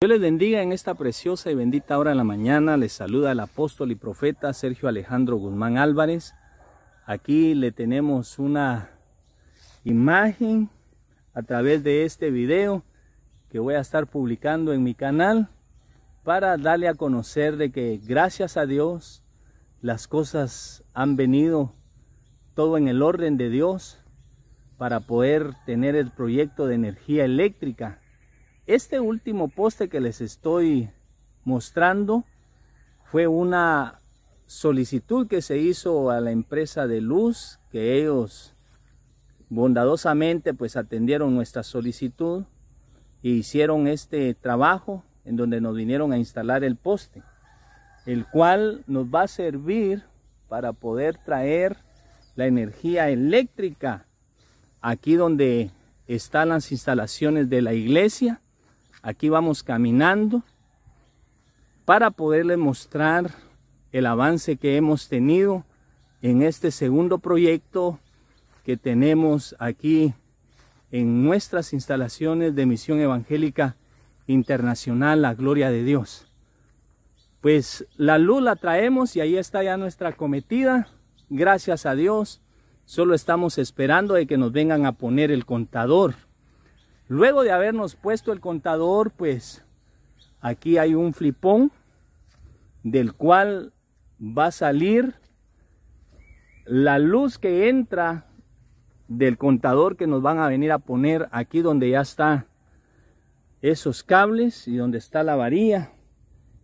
Dios les bendiga en esta preciosa y bendita hora de la mañana. Les saluda el apóstol y profeta Sergio Alejandro Guzmán Álvarez. Aquí le tenemos una imagen a través de este video que voy a estar publicando en mi canal para darle a conocer de que gracias a Dios las cosas han venido todo en el orden de Dios para poder tener el proyecto de energía eléctrica este último poste que les estoy mostrando fue una solicitud que se hizo a la empresa de luz, que ellos bondadosamente pues atendieron nuestra solicitud e hicieron este trabajo en donde nos vinieron a instalar el poste, el cual nos va a servir para poder traer la energía eléctrica aquí donde están las instalaciones de la iglesia Aquí vamos caminando para poderle mostrar el avance que hemos tenido en este segundo proyecto que tenemos aquí en nuestras instalaciones de Misión Evangélica Internacional, la gloria de Dios. Pues la luz la traemos y ahí está ya nuestra cometida. Gracias a Dios, solo estamos esperando de que nos vengan a poner el contador Luego de habernos puesto el contador, pues aquí hay un flipón del cual va a salir la luz que entra del contador que nos van a venir a poner aquí donde ya está esos cables y donde está la varilla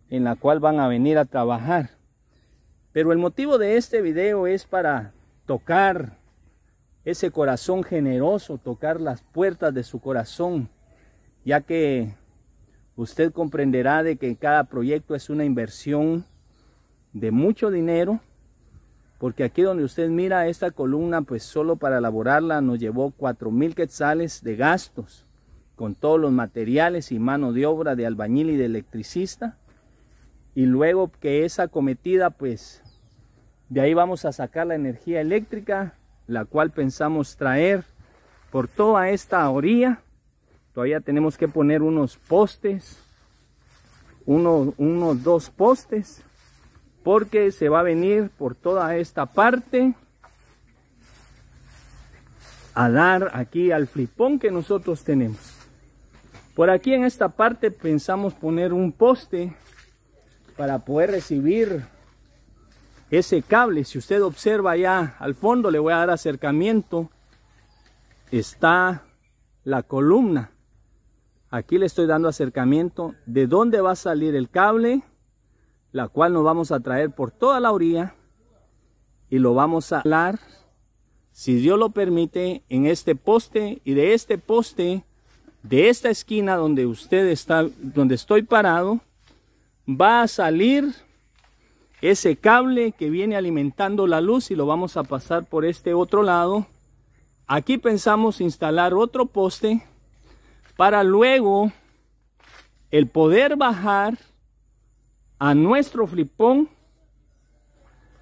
en la cual van a venir a trabajar. Pero el motivo de este video es para tocar ese corazón generoso, tocar las puertas de su corazón, ya que usted comprenderá de que cada proyecto es una inversión de mucho dinero, porque aquí donde usted mira esta columna, pues solo para elaborarla nos llevó cuatro mil quetzales de gastos, con todos los materiales y mano de obra de albañil y de electricista, y luego que esa cometida, pues de ahí vamos a sacar la energía eléctrica la cual pensamos traer por toda esta orilla. Todavía tenemos que poner unos postes, uno, unos dos postes, porque se va a venir por toda esta parte a dar aquí al flipón que nosotros tenemos. Por aquí en esta parte pensamos poner un poste para poder recibir ese cable, si usted observa allá al fondo, le voy a dar acercamiento, está la columna. Aquí le estoy dando acercamiento de dónde va a salir el cable, la cual nos vamos a traer por toda la orilla y lo vamos a hablar, si Dios lo permite, en este poste y de este poste, de esta esquina donde usted está, donde estoy parado, va a salir ese cable que viene alimentando la luz y lo vamos a pasar por este otro lado. Aquí pensamos instalar otro poste para luego el poder bajar a nuestro flipón.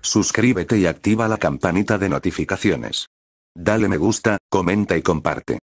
Suscríbete y activa la campanita de notificaciones. Dale me gusta, comenta y comparte.